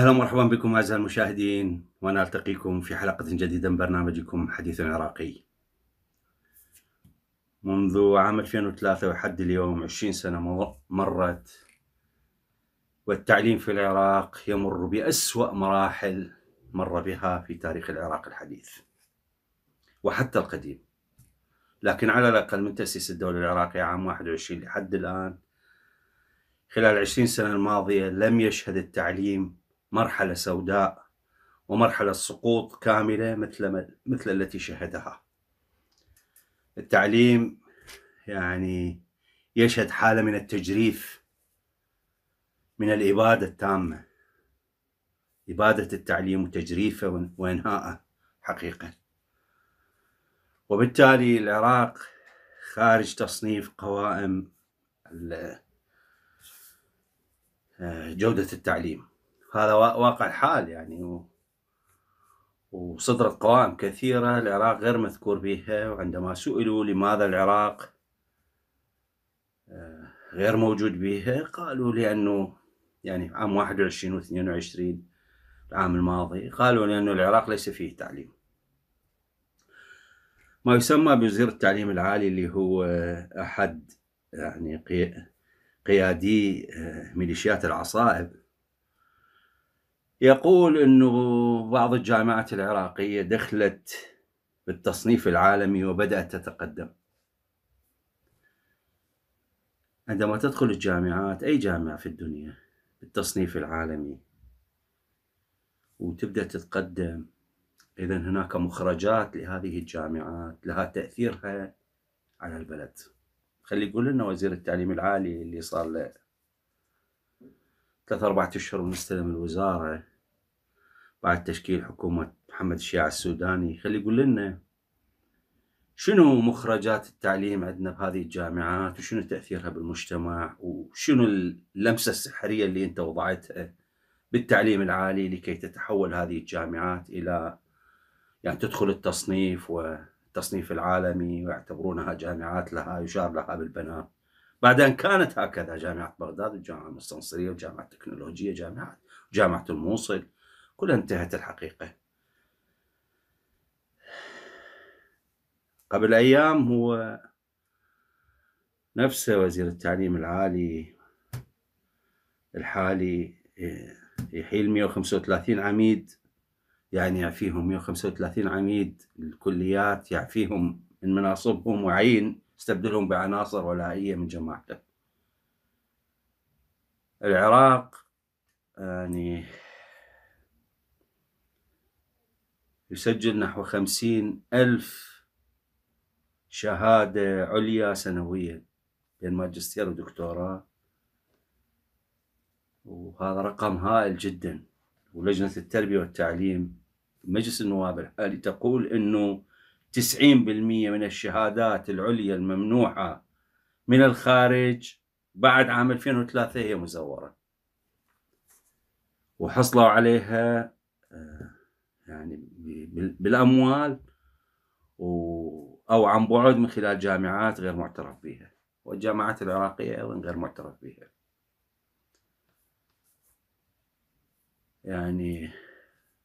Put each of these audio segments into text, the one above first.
اهلا ومرحبا بكم اعزائي المشاهدين وانا التقيكم في حلقه جديده من برنامجكم حديث عراقي. منذ عام 2003 وحد اليوم 20 سنه مرت والتعليم في العراق يمر باسوا مراحل مر بها في تاريخ العراق الحديث وحتى القديم. لكن على الاقل من تاسيس الدوله العراقيه عام 21 لحد الان خلال 20 سنه الماضيه لم يشهد التعليم مرحلة سوداء ومرحلة سقوط كاملة مثل مثل التي شهدها. التعليم يعني يشهد حالة من التجريف من الإبادة التامة إبادة التعليم وتجريفه وإنهاءه حقيقة وبالتالي العراق خارج تصنيف قوائم آه، جودة التعليم هذا واقع الحال يعني و... وصدرت قوائم كثيرة العراق غير مذكور بها وعندما سئلوا لماذا العراق آه، غير موجود بها قالوا لأنه يعني عام 21 و 22 العام الماضي قالوا لأنه العراق ليس فيه تعليم ما يسمى بوزير التعليم العالي اللي هو أحد يعني قيادي آه، ميليشيات العصائب يقول انه بعض الجامعات العراقيه دخلت بالتصنيف العالمي وبدات تتقدم عندما تدخل الجامعات اي جامعه في الدنيا بالتصنيف العالمي وتبدا تتقدم اذا هناك مخرجات لهذه الجامعات لها تاثيرها على البلد خلي يقول لنا وزير التعليم العالي اللي صار له ثلاث اربع أشهر مستلم الوزارة بعد تشكيل حكومة محمد الشيعة السوداني خلي يقول لنا شنو مخرجات التعليم عندنا بهذه الجامعات وشنو تأثيرها بالمجتمع وشنو اللمسة السحرية اللي انت وضعتها بالتعليم العالي لكي تتحول هذه الجامعات إلى يعني تدخل التصنيف والتصنيف العالمي ويعتبرونها جامعات لها يشار لها بالبناء بعد أن كانت هكذا جامعة بغداد والجامعة المستنصرية وجامعة التكنولوجية جامعة جامعة الموصل كلها انتهت الحقيقة قبل أيام هو نفسه وزير التعليم العالي الحالي اه، يحيل 135 عميد يعني يعفيهم 135 عميد الكليات يعفيهم من مناصبهم وعين استبدلهم بعناصر ولائية من جماعته العراق يعني يسجل نحو خمسين ألف شهادة عليا سنويا بين ماجستير ودكتوراه وهذا رقم هائل جدا ولجنة التربية والتعليم مجلس النواب الحالي تقول أنه 90% من الشهادات العليا الممنوحة من الخارج بعد عام 2003 هي مزورة وحصلوا عليها آه، يعني بالاموال و او عن بعد من خلال جامعات غير معترف بها والجامعات العراقيه ايضا غير معترف بها يعني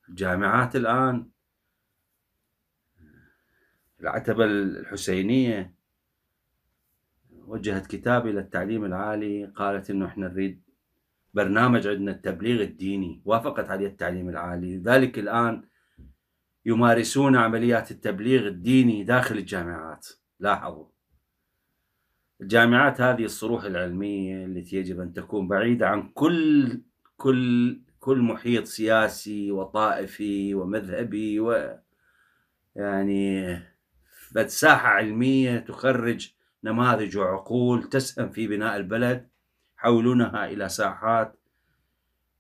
الجامعات الان العتبه الحسينيه وجهت كتاب الى التعليم العالي قالت انه احنا نريد برنامج عندنا التبليغ الديني وافقت عليه التعليم العالي لذلك الان يمارسون عمليات التبليغ الديني داخل الجامعات لاحظوا الجامعات هذه الصروح العلمية التي يجب أن تكون بعيدة عن كل كل كل محيط سياسي وطائفي ومذهبي و يعني ساحة علمية تخرج نماذج وعقول تسهم في بناء البلد حولونها إلى ساحات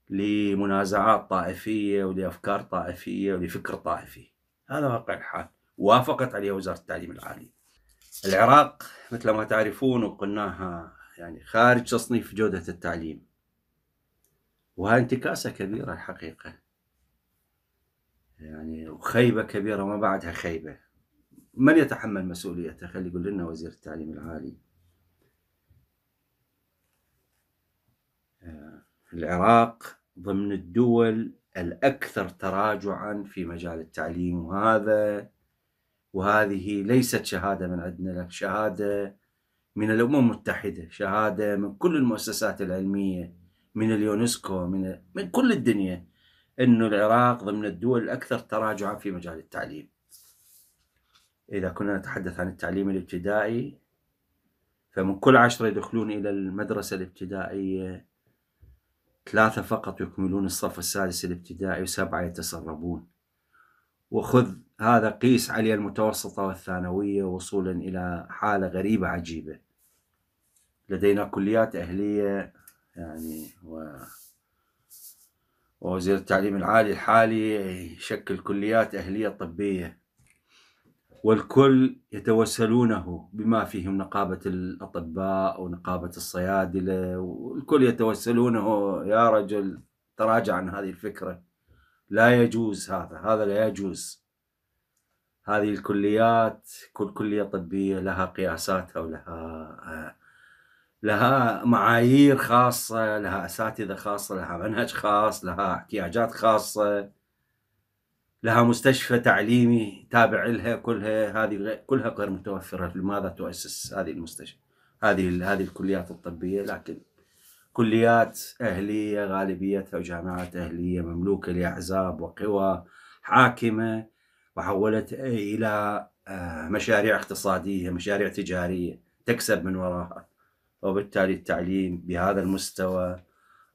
لمنازعات طائفية ولأفكار طائفية ولفكر طائفي هذا واقع الحال وافقت عليه وزارة التعليم العالي العراق مثل ما تعرفون وقلناها يعني خارج تصنيف جودة التعليم وهذه انتكاسة كبيرة الحقيقة يعني وخيبة كبيرة ما بعدها خيبة من يتحمل مسؤوليته خلي يقول لنا وزير التعليم العالي العراق ضمن الدول الأكثر تراجعا في مجال التعليم وهذا وهذه ليست شهادة من عندنا شهادة من الأمم المتحدة شهادة من كل المؤسسات العلمية من اليونسكو من, من كل الدنيا أنه العراق ضمن الدول الأكثر تراجعا في مجال التعليم إذا كنا نتحدث عن التعليم الابتدائي فمن كل عشرة يدخلون إلى المدرسة الابتدائية ثلاثة فقط يكملون الصف السادس الابتدائي وسبعة يتسربون وخذ هذا قيس عليه المتوسطة والثانوية وصولا إلى حالة غريبة عجيبة لدينا كليات أهلية يعني و ووزير التعليم العالي الحالي يشكل كليات أهلية طبية والكل يتوسلونه بما فيهم نقابة الأطباء ونقابة الصيادلة والكل يتوسلونه يا رجل تراجع عن هذه الفكرة لا يجوز هذا هذا لا يجوز هذه الكليات كل كلية طبية لها قياساتها ولها لها معايير خاصة لها أساتذة خاصة لها منهج خاص لها احتياجات خاصة لها مستشفى تعليمي تابع لها كلها هذه كلها غير متوفره لماذا تؤسس هذه المستشفى هذه هذه الكليات الطبيه لكن كليات اهليه غالبيتها جامعات اهليه مملوكه لاحزاب وقوى حاكمه وحولت الى آه، مشاريع اقتصاديه مشاريع تجاريه تكسب من وراها وبالتالي التعليم بهذا المستوى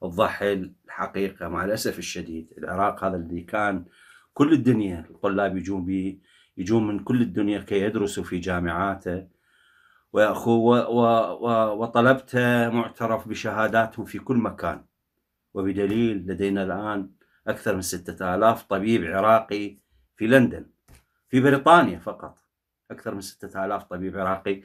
الضحل الحقيقه مع الاسف الشديد العراق هذا اللي كان كل الدنيا الطلاب يجون بي يجون من كل الدنيا كي يدرسوا في جامعاته وأخو وطلبته معترف بشهاداتهم في كل مكان وبدليل لدينا الآن أكثر من ستة آلاف طبيب عراقي في لندن في بريطانيا فقط أكثر من ستة آلاف طبيب عراقي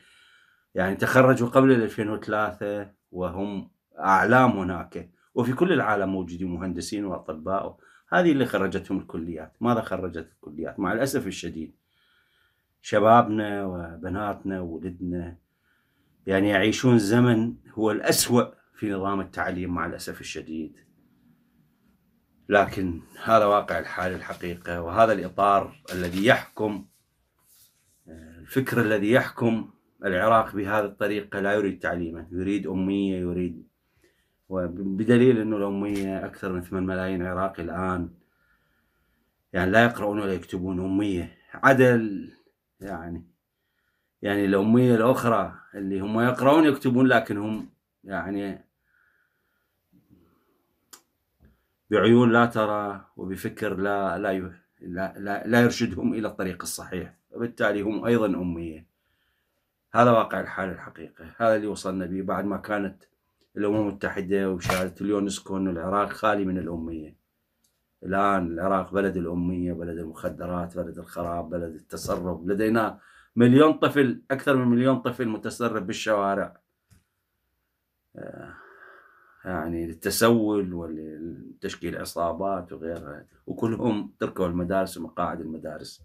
يعني تخرجوا قبل 2003 وهم أعلام هناك وفي كل العالم موجودين مهندسين وأطباء هذه اللي خرجتهم الكليات ماذا خرجت الكليات مع الأسف الشديد شبابنا وبناتنا وولدنا يعني يعيشون زمن هو الأسوأ في نظام التعليم مع الأسف الشديد لكن هذا واقع الحال الحقيقة وهذا الإطار الذي يحكم الفكر الذي يحكم العراق بهذه الطريقة لا يريد تعليمه يريد أمية يريد وبدليل انه الاميه اكثر من 8 ملايين عراقي الان يعني لا يقرؤون ولا يكتبون اميه عدل يعني يعني الاميه الاخرى اللي هم يقرؤون يكتبون لكن هم يعني بعيون لا ترى وبفكر لا لا لا, لا, لا يرشدهم الى الطريق الصحيح وبالتالي هم ايضا اميه هذا واقع الحال الحقيقه هذا اللي وصلنا به بعد ما كانت الامم المتحده وبشهاده اليونسكو ان العراق خالي من الاميه. الان العراق بلد الاميه، بلد المخدرات، بلد الخراب، بلد التسرب، لدينا مليون طفل اكثر من مليون طفل متسرب بالشوارع. آه، يعني للتسول ولتشكيل عصابات وغيرها وكلهم تركوا المدارس ومقاعد المدارس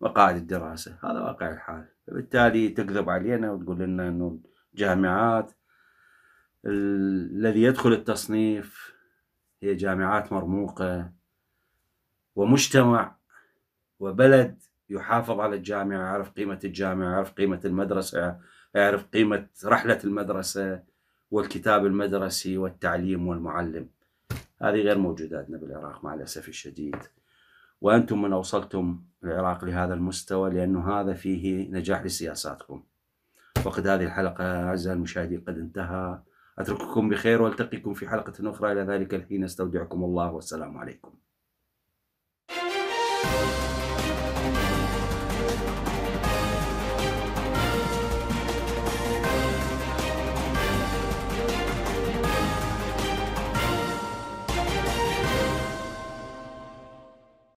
مقاعد الدراسة هذا واقع الحال فبالتالي تكذب علينا وتقول لنا أنه جامعات الذي يدخل التصنيف هي جامعات مرموقة ومجتمع وبلد يحافظ على الجامعة يعرف قيمة الجامعة يعرف قيمة المدرسة يعرف قيمة رحلة المدرسة والكتاب المدرسي والتعليم والمعلم هذه غير موجودة عندنا بالعراق مع الأسف الشديد وأنتم من أوصلتم العراق لهذا المستوى لأنه هذا فيه نجاح لسياساتكم وقد هذه الحلقة أعزائي المشاهدين قد انتهى أترككم بخير وألتقيكم في حلقة أخرى إلى ذلك الحين أستودعكم الله والسلام عليكم